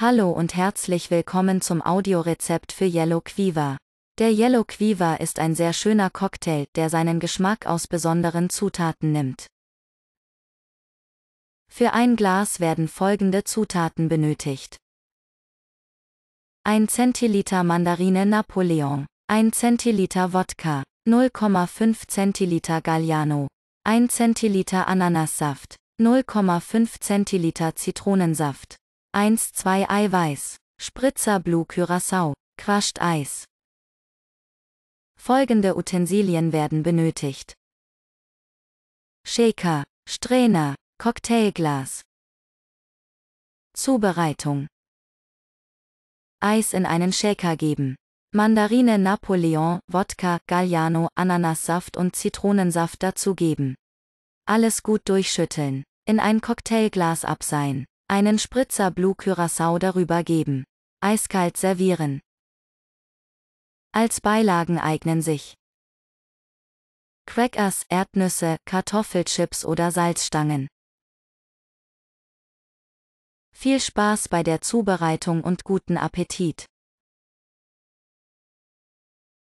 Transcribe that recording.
Hallo und herzlich willkommen zum Audiorezept für Yellow Quiver. Der Yellow Quiver ist ein sehr schöner Cocktail, der seinen Geschmack aus besonderen Zutaten nimmt. Für ein Glas werden folgende Zutaten benötigt. 1 Zentiliter Mandarine Napoleon, 1 Zentiliter Wodka, 0,5 Zentiliter Galliano, 1 Zentiliter Ananassaft, 0,5 Zentiliter Zitronensaft, 1 2 Eiweiß, Spritzer Blue Curacao, Crushed Eis. Folgende Utensilien werden benötigt. Shaker, Strainer, Cocktailglas. Zubereitung. Eis in einen Shaker geben. Mandarine Napoleon, Wodka, Galliano, Ananassaft und Zitronensaft dazugeben. Alles gut durchschütteln. In ein Cocktailglas abseihen. Einen Spritzer Blue Curacao darüber geben. Eiskalt servieren. Als Beilagen eignen sich Crackers, Erdnüsse, Kartoffelchips oder Salzstangen. Viel Spaß bei der Zubereitung und guten Appetit!